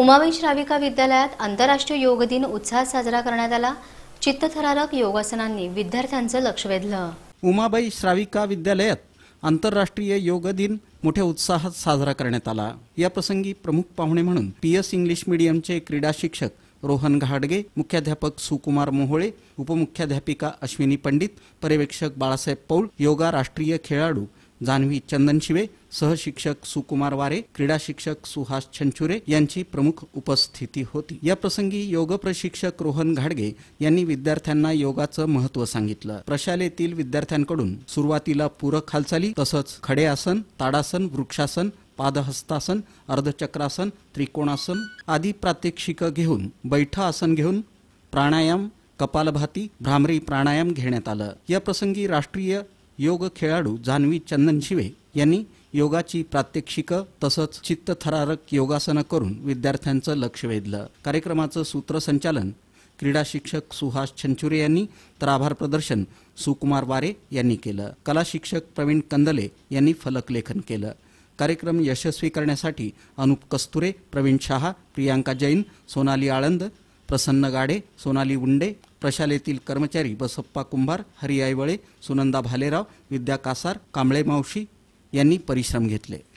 उमाबाई श्राविका विद्यालयात आंतरराष्ट्रीय योग दिन उत्साहात साजरा करण्यात आला चित्तथरारक योगासनांनी विद्यार्थ्यांचं लक्ष वेधलं उमाबाई श्राविका विद्यालयात आंतरराष्ट्रीय योग दिन मोठ्या उत्साहात साजरा करण्यात आला या प्रसंगी प्रमुख पाहुणे म्हणून पीएस इंग्लिश मीडियमचे क्रीडा शिक्षक रोहन घाडगे मुख्याध्यापक सुकुमार मोहोळे उपमुख्याध्यापिका अश्विनी पंडित पर्यवेक्षक बाळासाहेब पौल योगा राष्ट्रीय खेळाडू जान्हवी चंदनशिवे सहशिक्षक सुकुमार वारे क्रीडा शिक्षक सुहास छंचुरे यांची प्रमुख उपस्थिती होती या प्रसंगी योग प्रशिक्षक रोहन घाडगे यांनी विद्यार्थ्यांना योगाचं महत्व सांगितलं प्रशालेतील विद्यार्थ्यांकडून सुरुवातीला पूरक हालचाली तसंच खडे आसन ताडासन वृक्षासन पादहस्तासन अर्धचक्रासन त्रिकोणासन आदी प्रात्यक्षिकं घेऊन बैठ आसन घेऊन प्राणायाम कपालभाती भ्रामरी प्राणायाम घेण्यात आलं या प्रसंगी राष्ट्रीय योग खेळाडू जान्हवी चंदनशिवे यांनी योगाची प्रात्यक्षिक तसंच चित्तथरारक योगासनं करून विद्यार्थ्यांचं लक्ष वेधलं कार्यक्रमाचं सूत्रसंचालन क्रीडा शिक्षक सुहास छंचुरे यांनी तर आभार प्रदर्शन सुकुमार वारे यांनी केलं कला शिक्षक प्रवीण कंदले यांनी फलकलेखन केलं कार्यक्रम यशस्वी करण्यासाठी अनुप कस्तुरे प्रवीण शहा प्रियांका जैन सोनाली आळंद प्रसन्न गाडे सोनाली उंडे प्रशालेतील कर्मचारी बसप्पा कुंभार हरी आयवळे सुनंदा भालेराव विद्या कासार कांबळे मावशी यांनी परिश्रम घेतले